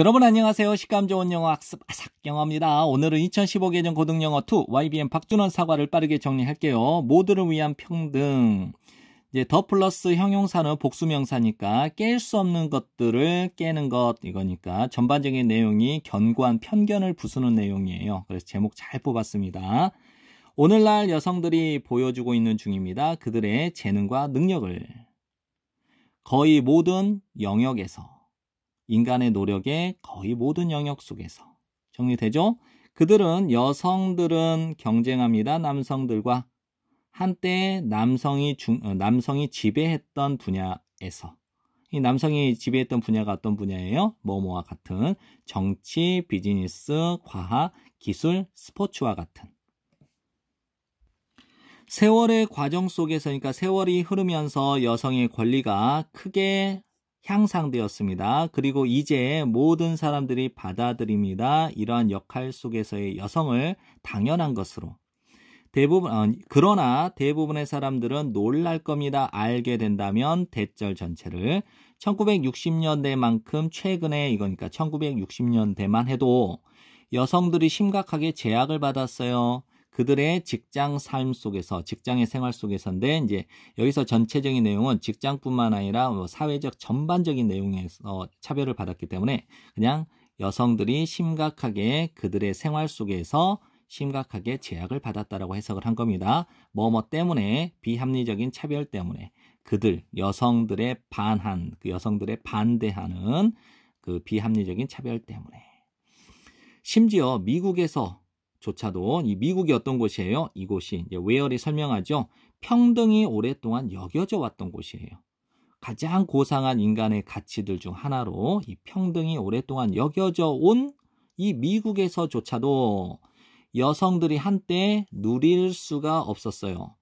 여러분 안녕하세요. 식감 좋은 영어 학습 아삭 영어입니다. 오늘은 2015개년 고등영어 2 YBM 박준원 사과를 빠르게 정리할게요. 모두를 위한 평등. 이제 더 플러스 형용사는 복수명사니까 깰 수 없는 것들을 깨는 것 이거니까 전반적인 내용이 견고한 편견을 부수는 내용이에요. 그래서 제목 잘 뽑았습니다. 오늘날 여성들이 보여주고 있는 중입니다. 그들의 재능과 능력을 거의 모든 영역에서 인간의 노력의 거의 모든 영역 속에서 정리되죠? 그들은 여성들은 경쟁합니다. 남성들과 한때 남성이 중, 어, 남성이 지배했던 분야에서 이 남성이 지배했던 분야가 어떤 분야예요? 뭐뭐와 같은 정치, 비즈니스, 과학, 기술, 스포츠와 같은 세월의 과정 속에서 그러니까 세월이 흐르면서 여성의 권리가 크게 향상되었습니다. 그리고 이제 모든 사람들이 받아들입니다. 이러한 역할 속에서의 여성을 당연한 것으로. 대부분, 어, 그러나 대부분의 사람들은 놀랄 겁니다. 알게 된다면 대절 전체를. 1960년대만큼 최근에 이거니까 1960년대만 해도 여성들이 심각하게 제약을 받았어요. 그들의 직장 삶 속에서 직장의 생활 속에서인데 이제 여기서 전체적인 내용은 직장뿐만 아니라 뭐 사회적 전반적인 내용에서 차별을 받았기 때문에 그냥 여성들이 심각하게 그들의 생활 속에서 심각하게 제약을 받았다라고 해석을 한 겁니다. 뭐뭐 뭐 때문에 비합리적인 차별 때문에 그들 여성들의 반한 그 여성들의 반대하는 그 비합리적인 차별 때문에 심지어 미국에서 조차도 이 미국이 어떤 곳이에요? 이곳이 이제 웨어리 설명하죠. 평등이 오랫동안 여겨져 왔던 곳이에요. 가장 고상한 인간의 가치들 중 하나로 이 평등이 오랫동안 여겨져 온 이 미국에서조차도 여성들이 한때 누릴 수가 없었어요.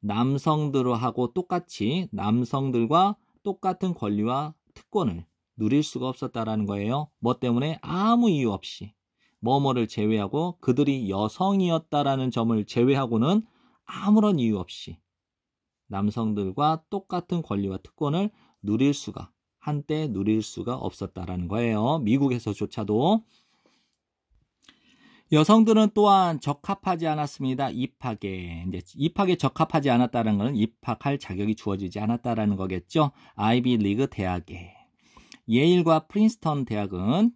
남성들하고 똑같이 남성들과 똑같은 권리와 특권을 누릴 수가 없었다라는 거예요. 뭐 때문에 아무 이유 없이 뭐뭐를 제외하고 그들이 여성이었다라는 점을 제외하고는 아무런 이유 없이 남성들과 똑같은 권리와 특권을 누릴 수가 한때 누릴 수가 없었다라는 거예요. 미국에서조차도 여성들은 또한 적합하지 않았습니다. 입학에 이제 입학에 적합하지 않았다는 것은 입학할 자격이 주어지지 않았다라는 거겠죠. 아이비 리그 대학에 예일과 프린스턴 대학은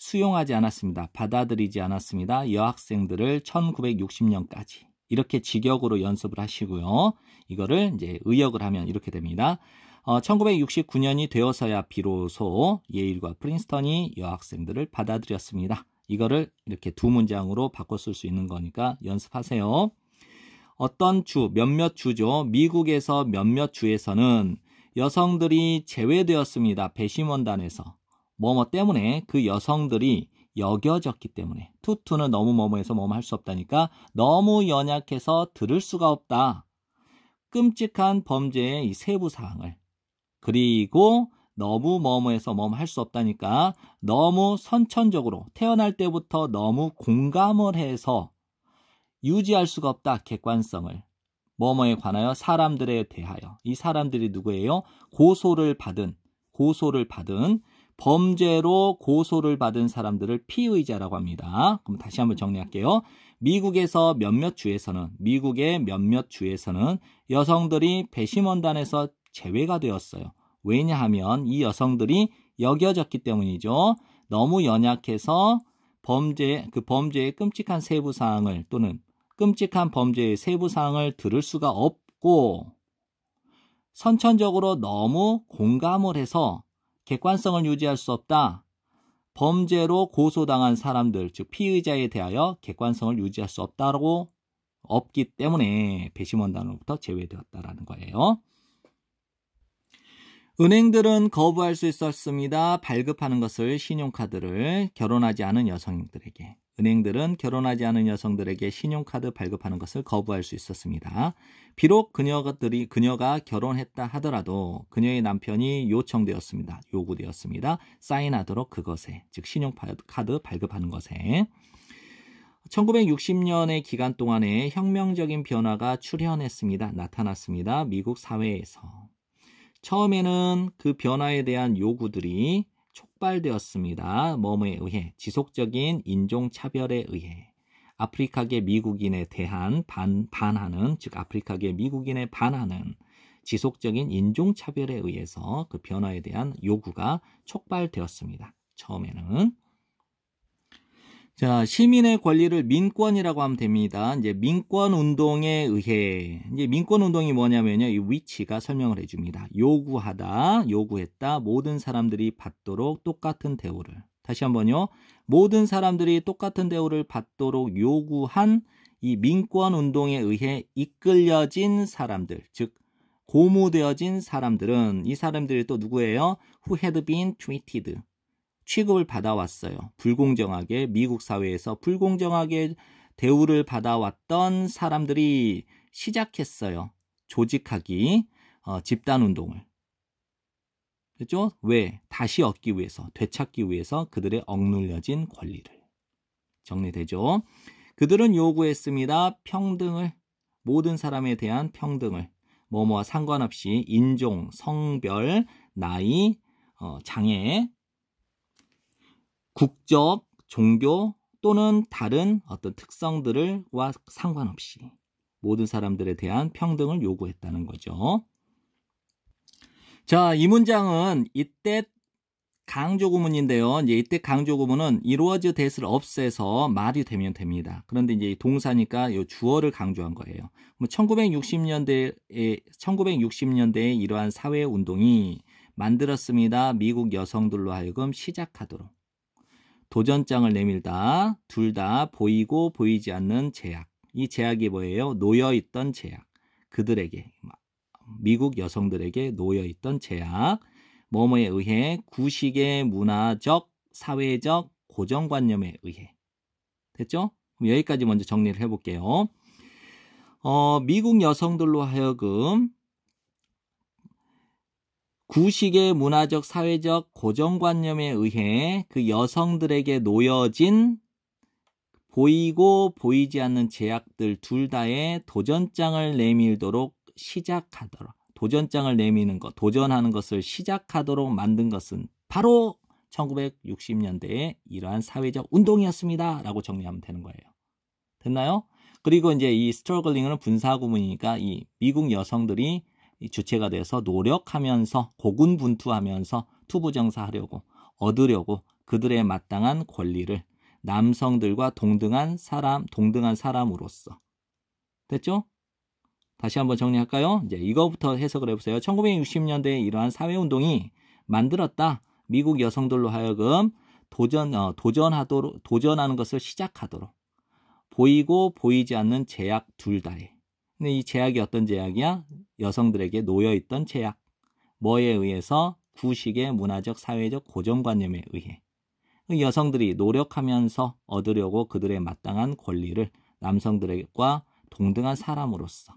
수용하지 않았습니다. 받아들이지 않았습니다. 여학생들을 1960년까지 이렇게 직역으로 연습을 하시고요. 이거를 이제 의역을 하면 이렇게 됩니다. 어, 1969년이 되어서야 비로소 예일과 프린스턴이 여학생들을 받아들였습니다. 이거를 이렇게 두 문장으로 바꿔 쓸 수 있는 거니까 연습하세요. 어떤 주, 몇몇 주죠. 미국에서 몇몇 주에서는 여성들이 제외되었습니다. 배심원단에서. 뭐뭐 때문에 그 여성들이 여겨졌기 때문에 투투는 너무 뭐뭐해서 뭐뭐 할수 없다니까 너무 연약해서 들을 수가 없다. 끔찍한 범죄의 이 세부 사항을 그리고 너무 뭐뭐해서 뭐뭐 할수 없다니까 너무 선천적으로 태어날 때부터 너무 공감을 해서 유지할 수가 없다 객관성을 뭐뭐에 관하여 사람들에 대하여 이 사람들이 누구예요? 고소를 받은 고소를 받은 범죄로 고소를 받은 사람들을 피의자라고 합니다. 그럼 다시 한번 정리할게요. 미국에서 몇몇 주에서는 미국의 몇몇 주에서는 여성들이 배심원단에서 제외가 되었어요. 왜냐하면 이 여성들이 여겨졌기 때문이죠. 너무 연약해서 범죄 그 범죄의 끔찍한 세부 사항을 또는 끔찍한 범죄의 세부 사항을 들을 수가 없고 선천적으로 너무 공감을 해서 객관성을 유지할 수 없다. 범죄로 고소당한 사람들, 즉 피의자에 대하여 객관성을 유지할 수 없다고 라 없기 때문에 배심원 단으로부터 제외되었다라는 거예요. 은행들은 거부할 수 있었습니다. 발급하는 것을 신용카드를 결혼하지 않은 여성들에게. 은행들은 결혼하지 않은 여성들에게 신용카드 발급하는 것을 거부할 수 있었습니다. 비록 그녀들이 그녀가 결혼했다 하더라도 그녀의 남편이 요청되었습니다. 요구되었습니다. 사인하도록 그것에 즉 신용카드 발급하는 것에 1960년의 기간 동안에 혁명적인 변화가 출현했습니다. 나타났습니다. 미국 사회에서 처음에는 그 변화에 대한 요구들이 촉발되었습니다. 뭐뭐에 의해 지속적인 인종차별에 의해 아프리카계 미국인에 대한 반, 반하는 즉 아프리카계 미국인에 반하는 지속적인 인종차별에 의해서 그 변화에 대한 요구가 촉발되었습니다. 처음에는 자, 시민의 권리를 민권이라고 하면 됩니다. 이제 민권 운동에 의해 이제 민권 운동이 뭐냐면요. 이 위치가 설명을 해 줍니다. 요구하다, 요구했다. 모든 사람들이 받도록 똑같은 대우를. 다시 한번요. 모든 사람들이 똑같은 대우를 받도록 요구한 이 민권 운동에 의해 이끌려진 사람들, 즉 고무되어진 사람들은 이 사람들이 또 누구예요? 후헤드빈 a d 티드 취급을 받아왔어요. 불공정하게 미국 사회에서 불공정하게 대우를 받아왔던 사람들이 시작했어요. 조직하기, 어, 집단 운동을. 그죠? 왜? 다시 얻기 위해서, 되찾기 위해서 그들의 억눌려진 권리를. 정리되죠? 그들은 요구했습니다. 평등을, 모든 사람에 대한 평등을, 뭐뭐와 상관없이 인종, 성별, 나이, 어, 장애, 국적, 종교 또는 다른 어떤 특성들과 상관없이 모든 사람들에 대한 평등을 요구했다는 거죠. 자, 이 문장은 이때 강조구문인데요. 이제 이때 강조구문은 이루어져 대을 없애서 말이 되면 됩니다. 그런데 이제 동사니까 요 주어를 강조한 거예요. 1960년대에 뭐 1960년대에 이러한 사회 운동이 만들었습니다. 미국 여성들로 하여금 시작하도록. 도전장을 내밀다. 둘 다 보이고 보이지 않는 제약. 이 제약이 뭐예요? 놓여있던 제약. 그들에게, 미국 여성들에게 놓여있던 제약. 뭐뭐에 의해 구식의 문화적, 사회적 고정관념에 의해. 됐죠? 여기까지 먼저 정리를 해볼게요. 어, 미국 여성들로 하여금 구식의 문화적, 사회적 고정관념에 의해 그 여성들에게 놓여진 보이고 보이지 않는 제약들 둘 다에 도전장을 내밀도록 시작하도록 도전장을 내미는 것, 도전하는 것을 시작하도록 만든 것은 바로 1960년대의 이러한 사회적 운동이었습니다. 라고 정리하면 되는 거예요. 됐나요? 그리고 이제 이 스트러글링은 분사구문이니까 이 미국 여성들이 주체가 돼서 노력하면서 고군분투하면서 투부정사하려고 얻으려고 그들의 마땅한 권리를 남성들과 동등한 사람, 동등한 사람으로서. 됐죠? 다시 한번 정리할까요? 이제 이거부터 해석을 해보세요. 1960년대에 이러한 사회운동이 만들었다. 미국 여성들로 하여금 도전, 어, 도전하도록, 도전하는 것을 시작하도록. 보이고 보이지 않는 제약 둘 다에. 근데 이 제약이 어떤 제약이야? 여성들에게 놓여있던 제약, 뭐에 의해서 구식의 문화적 사회적 고정관념에 의해 여성들이 노력하면서 얻으려고 그들의 마땅한 권리를 남성들과 동등한 사람으로서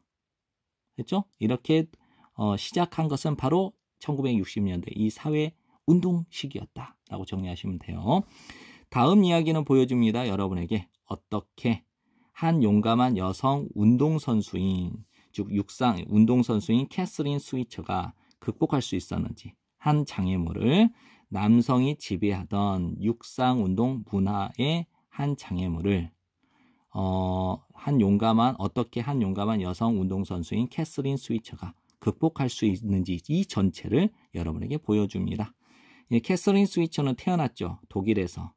했죠 이렇게 어, 시작한 것은 바로 1960년대 이 사회 운동 시기였다라고 정리하시면 돼요. 다음 이야기는 보여줍니다. 여러분에게 어떻게 한 용감한 여성 운동 선수인 즉 육상 운동선수인 캐슬린 스위처가 극복할 수 있었는지 한 장애물을 남성이 지배하던 육상 운동 문화의 한 장애물을 어, 한 용감한 어떻게 한 용감한 여성 운동 선수인 캐슬린 스위처가 극복할 수 있는지 이 전체를 여러분에게 보여줍니다. 예, 캐슬린 스위처는 태어났죠. 독일에서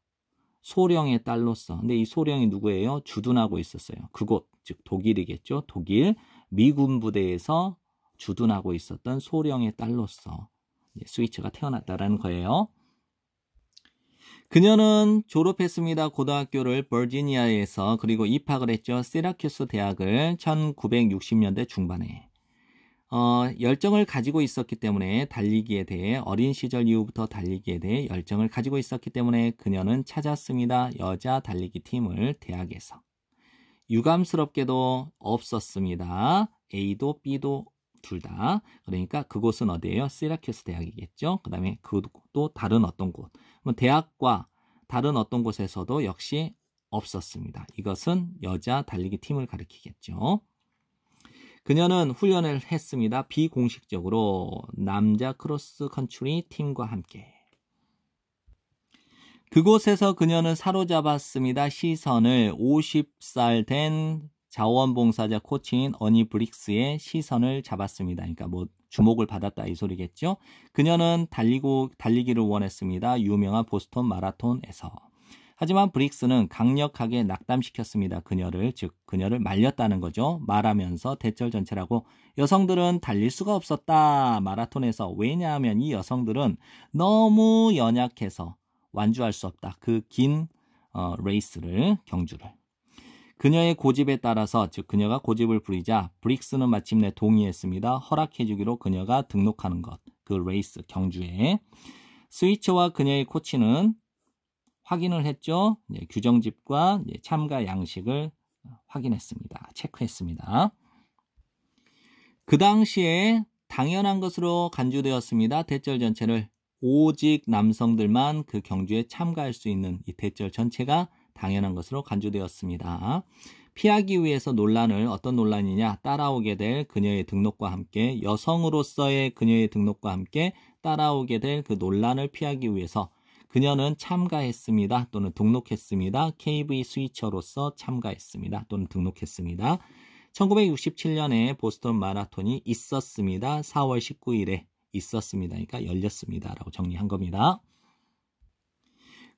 소령의 딸로서. 근데 이 소령이 누구예요? 주둔하고 있었어요. 그곳 즉 독일이겠죠. 독일 미군 부대에서 주둔하고 있었던 소령의 딸로서 스위치가 태어났다라는 거예요. 그녀는 졸업했습니다. 고등학교를 버지니아에서 그리고 입학을 했죠. 세라큐스 대학을 1960년대 중반에. 어, 열정을 가지고 있었기 때문에 달리기에 대해 어린 시절 이후부터 달리기에 대해 열정을 가지고 있었기 때문에 그녀는 찾았습니다. 여자 달리기 팀을 대학에서. 유감스럽게도 없었습니다. A도 B도 둘 다. 그러니까 그곳은 어디예요? 시라큐스 대학이겠죠. 그 다음에 그곳도 다른 어떤 곳. 뭐 대학과 다른 어떤 곳에서도 역시 없었습니다. 이것은 여자 달리기 팀을 가리키겠죠. 그녀는 훈련을 했습니다. 비공식적으로 남자 크로스 컨트리 팀과 함께. 그곳에서 그녀는 사로잡았습니다. 시선을 50살 된 자원봉사자 코치인 어니 브릭스의 시선을 잡았습니다. 그러니까 뭐 주목을 받았다 이 소리겠죠. 그녀는 달리고 달리기를 원했습니다. 유명한 보스턴 마라톤에서. 하지만 브릭스는 강력하게 낙담시켰습니다. 그녀를 즉 그녀를 말렸다는 거죠. 말하면서 대절 전체라고 여성들은 달릴 수가 없었다. 마라톤에서 왜냐하면 이 여성들은 너무 연약해서 완주할 수 없다. 그긴 어, 레이스를 경주를. 그녀의 고집에 따라서 즉 그녀가 고집을 부리자 브릭스는 마침내 동의했습니다. 허락해주기로 그녀가 등록하는 것. 그 레이스 경주에 스위츠와 그녀의 코치는 확인을 했죠. 예, 규정집과 예, 참가 양식을 확인했습니다. 체크했습니다. 그 당시에 당연한 것으로 간주되었습니다. 대절 전체를 오직 남성들만 그 경주에 참가할 수 있는 이 대절 전체가 당연한 것으로 간주되었습니다. 피하기 위해서 논란을 어떤 논란이냐 따라오게 될 그녀의 등록과 함께 여성으로서의 그녀의 등록과 함께 따라오게 될 그 논란을 피하기 위해서 그녀는 참가했습니다 또는 등록했습니다 KV 스위처로서 참가했습니다 또는 등록했습니다 1967년에 보스턴 마라톤이 있었습니다 4월 19일에 있었습니다. 그러니까 열렸습니다. 라고 정리한 겁니다.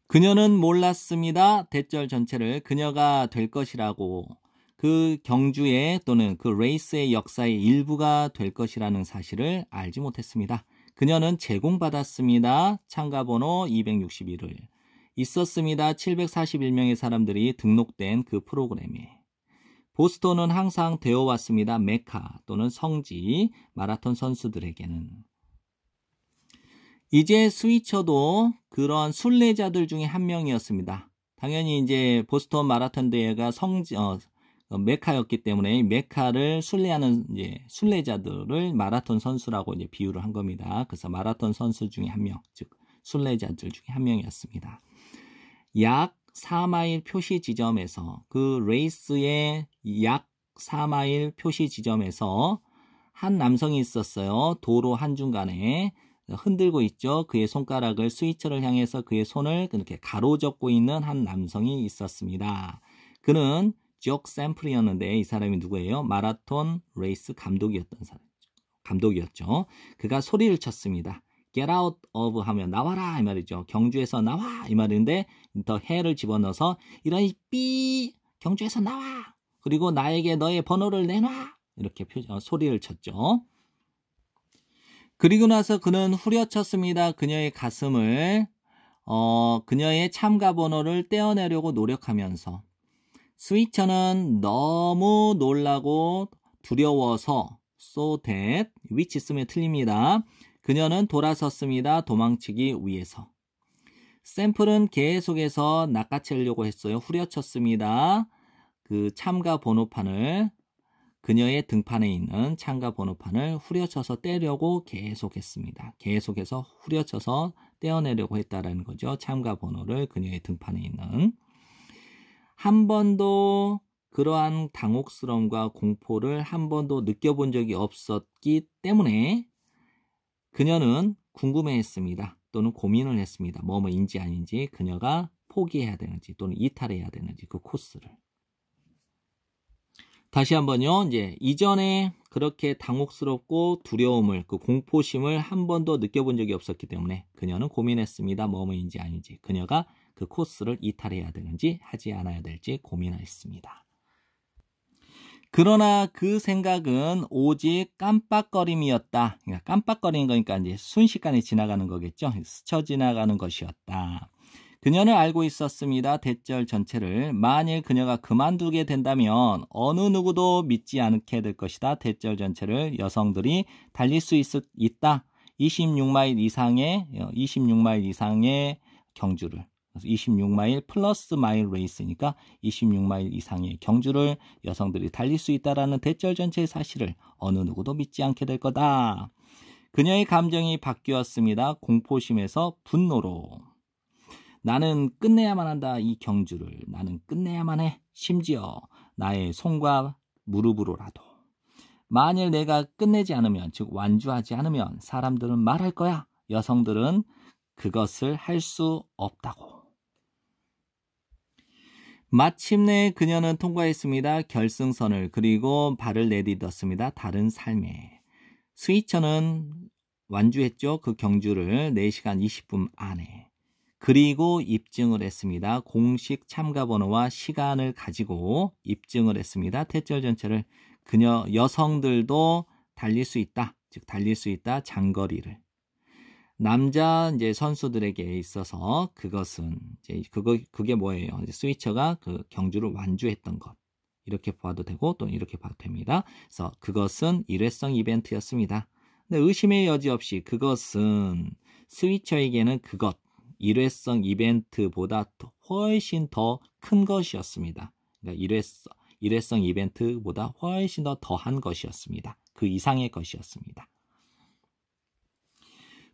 그녀는 몰랐습니다. 대절 전체를 그녀가 될 것이라고 그 경주의 또는 그 레이스의 역사의 일부가 될 것이라는 사실을 알지 못했습니다. 그녀는 제공받았습니다. 참가 번호 261을 있었습니다. 741명의 사람들이 등록된 그 프로그램에 보스턴은 항상 되어왔습니다. 메카 또는 성지 마라톤 선수들에게는 이제 스위처도 그러한 순례자들 중에 한 명이었습니다. 당연히 이제 보스턴 마라톤 대회가 성 어, 어, 메카였기 때문에 메카를 순례하는 이제 순례자들을 마라톤 선수라고 이제 비유를 한 겁니다. 그래서 마라톤 선수 중에 한 명, 즉 순례자들 중에 한 명이었습니다. 약 4마일 표시 지점에서 그 레이스의 약 4마일 표시 지점에서 한 남성이 있었어요. 도로 한중간에 흔들고 있죠. 그의 손가락을 스위처를 향해서 그의 손을 그렇게 가로젓고 있는 한 남성이 있었습니다. 그는 지옥 샘플이었는데 이 사람이 누구예요? 마라톤 레이스 감독이었던 사람. 감독이었죠. 그가 소리를 쳤습니다. Get out of 하면 나와라 이 말이죠. 경주에서 나와 이 말인데 더 해를 집어넣어서 이런 삐 경주에서 나와 그리고 나에게 너의 번호를 내놔 이렇게 표, 어, 소리를 쳤죠. 그리고 나서 그는 후려쳤습니다. 그녀의 가슴을 어, 그녀의 참가 번호를 떼어내려고 노력하면서 스위처는 너무 놀라고 두려워서 so that which 있면 틀립니다. 그녀는 돌아섰습니다. 도망치기 위해서. 샘플은 계속해서 낚아채려고 했어요. 후려쳤습니다. 그 참가 번호판을 그녀의 등판에 있는 창가 번호판을 후려쳐서 떼려고 계속했습니다. 계속해서 후려쳐서 떼어내려고 했다라는 거죠. 창가 번호를 그녀의 등판에 있는 한 번도 그러한 당혹스러움과 공포를 한 번도 느껴본 적이 없었기 때문에 그녀는 궁금해했습니다. 또는 고민을 했습니다. 뭐뭐인지 아닌지 그녀가 포기해야 되는지 또는 이탈해야 되는지 그 코스를. 다시 한번요. 이제 이전에 그렇게 당혹스럽고 두려움을 그 공포심을 한 번도 느껴본 적이 없었기 때문에 그녀는 고민했습니다. 머무인지 아닌지 그녀가 그 코스를 이탈해야 되는지 하지 않아야 될지 고민했습니다. 그러나 그 생각은 오직 깜빡거림이었다. 그러니까 깜빡거리는 거니까 이제 순식간에 지나가는 거겠죠. 스쳐 지나가는 것이었다. 그녀는 알고 있었습니다. 대절 전체를 만일 그녀가 그만두게 된다면 어느 누구도 믿지 않게 될 것이다. 대절 전체를 여성들이 달릴 수 있, 있다. 26마일 이상의 26마일 어, 이상의 경주를 26마일 플러스 마일 레이스니까 26마일 이상의 경주를 여성들이 달릴 수 있다라는 대절 전체의 사실을 어느 누구도 믿지 않게 될 거다. 그녀의 감정이 바뀌었습니다. 공포심에서 분노로. 나는 끝내야만 한다. 이 경주를 나는 끝내야만 해. 심지어 나의 손과 무릎으로라도. 만일 내가 끝내지 않으면, 즉 완주하지 않으면 사람들은 말할 거야. 여성들은 그것을 할 수 없다고. 마침내 그녀는 통과했습니다. 결승선을 그리고 발을 내딛었습니다. 다른 삶에. 스위처는 완주했죠. 그 경주를 4시간 20분 안에. 그리고 입증을 했습니다. 공식 참가 번호와 시간을 가지고 입증을 했습니다. 태절 전체를 그녀 여성들도 달릴 수 있다. 즉 달릴 수 있다 장거리를 남자 이제 선수들에게 있어서 그것은 이제 그거 그게 뭐예요? 스위처가 그 경주를 완주했던 것 이렇게 봐도 되고 또 이렇게 봐도 됩니다. 그래서 그것은 일회성 이벤트였습니다. 근데 의심의 여지 없이 그것은 스위처에게는 그것 일회성 이벤트보다 훨씬 더 큰 것이었습니다. 그러니까 일회성, 일회성 이벤트보다 훨씬 더 더한 것이었습니다. 그 이상의 것이었습니다.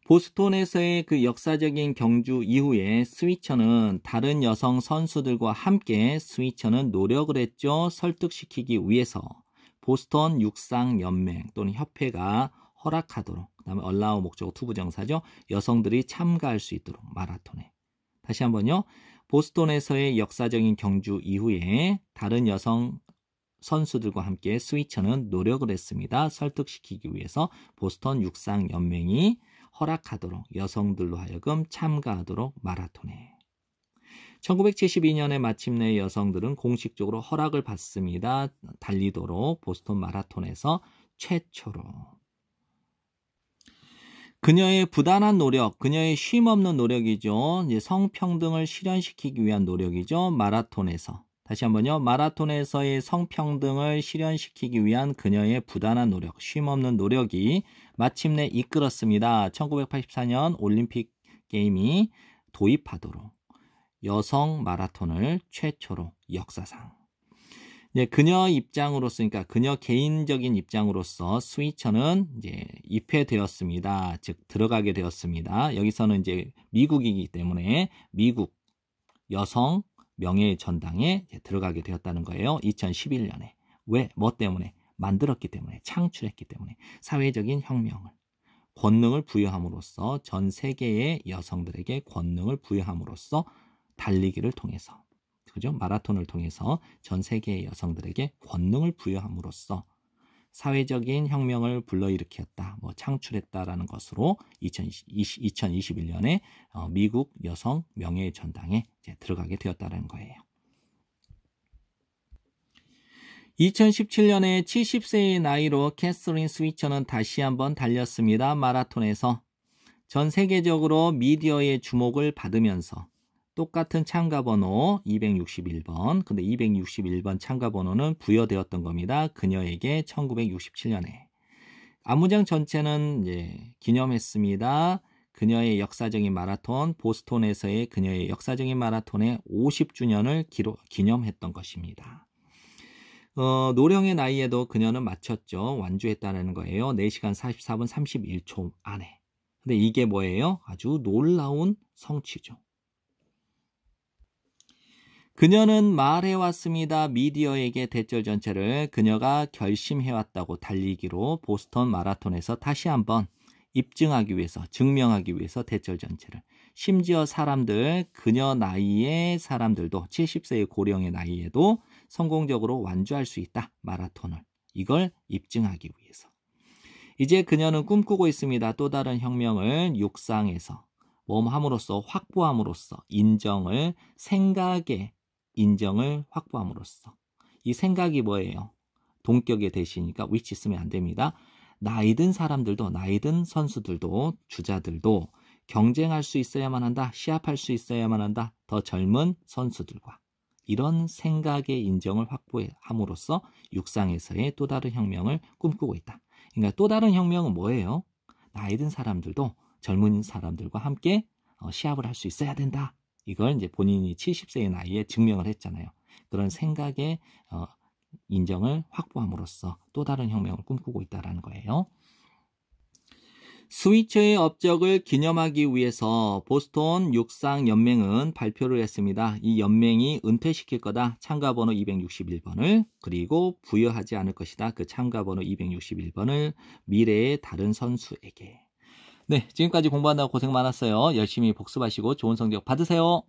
보스톤에서의 그 역사적인 경주 이후에 스위처는 다른 여성 선수들과 함께 스위처는 노력을 했죠. 설득시키기 위해서 보스턴 육상 연맹 또는 협회가 허락하도록 그다음에 얼라 l 목적어 투부정사죠. 여성들이 참가할 수 있도록 마라톤에. 다시 한번요. 보스톤에서의 역사적인 경주 이후에 다른 여성 선수들과 함께 스위처는 노력을 했습니다. 설득시키기 위해서 보스턴 육상 연맹이 허락하도록 여성들로 하여금 참가하도록 마라톤에. 1972년에 마침내 여성들은 공식적으로 허락을 받습니다. 달리도록 보스톤 마라톤에서 최초로 그녀의 부단한 노력, 그녀의 쉼 없는 노력이죠. 이제 성평등을 실현시키기 위한 노력이죠. 마라톤에서. 다시 한번요. 마라톤에서의 성평등을 실현시키기 위한 그녀의 부단한 노력, 쉼 없는 노력이 마침내 이끌었습니다. 1984년 올림픽 게임이 도입하도록 여성 마라톤을 최초로 역사상 이제 예, 그녀 입장으로서, 그러니까 그녀 개인적인 입장으로서 스위처는 이제 입회되었습니다. 즉, 들어가게 되었습니다. 여기서는 이제 미국이기 때문에 미국 여성 명예 전당에 들어가게 되었다는 거예요. 2011년에. 왜? 뭐 때문에? 만들었기 때문에, 창출했기 때문에, 사회적인 혁명을. 권능을 부여함으로써 전 세계의 여성들에게 권능을 부여함으로써 달리기를 통해서 그죠? 마라톤을 통해서 전 세계의 여성들에게 권능을 부여함으로써 사회적인 혁명을 불러일으켰다, 뭐 창출했다라는 것으로 2020, 2021년에 어, 미국 여성 명예의 전당에 들어가게 되었다는 거예요. 2017년에 70세의 나이로 캐서린 스위처는 다시 한번 달렸습니다. 마라톤에서 전 세계적으로 미디어의 주목을 받으면서 똑같은 참가 번호 261번. 근데 261번 참가 번호는 부여되었던 겁니다. 그녀에게 1967년에. 안무장 전체는 이제 기념했습니다. 그녀의 역사적인 마라톤, 보스톤에서의 그녀의 역사적인 마라톤의 50주년을 기록, 기념했던 것입니다. 어, 노령의 나이에도 그녀는 마쳤죠. 완주했다는 거예요. 4시간 44분 31초 안에. 근데 이게 뭐예요? 아주 놀라운 성취죠. 그녀는 말해왔습니다. 미디어에게 대절 전체를 그녀가 결심해왔다고 달리기로 보스턴 마라톤에서 다시 한번 입증하기 위해서, 증명하기 위해서 대절 전체를. 심지어 사람들, 그녀 나이의 사람들도 70세의 고령의 나이에도 성공적으로 완주할 수 있다. 마라톤을. 이걸 입증하기 위해서. 이제 그녀는 꿈꾸고 있습니다. 또 다른 혁명을 육상에서 몸함으로써 확보함으로써 인정을 생각에 인정을 확보함으로써 이 생각이 뭐예요? 동격의 대시니까 위치 i c 쓰면 안 됩니다. 나이든 사람들도 나이든 선수들도 주자들도 경쟁할 수 있어야만 한다. 시합할 수 있어야만 한다. 더 젊은 선수들과 이런 생각의 인정을 확보함으로써 육상에서의 또 다른 혁명을 꿈꾸고 있다. 그러니까 또 다른 혁명은 뭐예요? 나이든 사람들도 젊은 사람들과 함께 어, 시합을 할 수 있어야 된다. 이걸 이제 본인이 70세의 나이에 증명을 했잖아요. 그런 생각의 어, 인정을 확보함으로써 또 다른 혁명을 꿈꾸고 있다는 거예요. 스위처의 업적을 기념하기 위해서 보스톤 육상 연맹은 발표를 했습니다. 이 연맹이 은퇴시킬 거다. 참가 번호 261번을 그리고 부여하지 않을 것이다. 그 참가 번호 261번을 미래의 다른 선수에게 네, 지금까지 공부한다고 고생 많았어요. 열심히 복습하시고 좋은 성적 받으세요.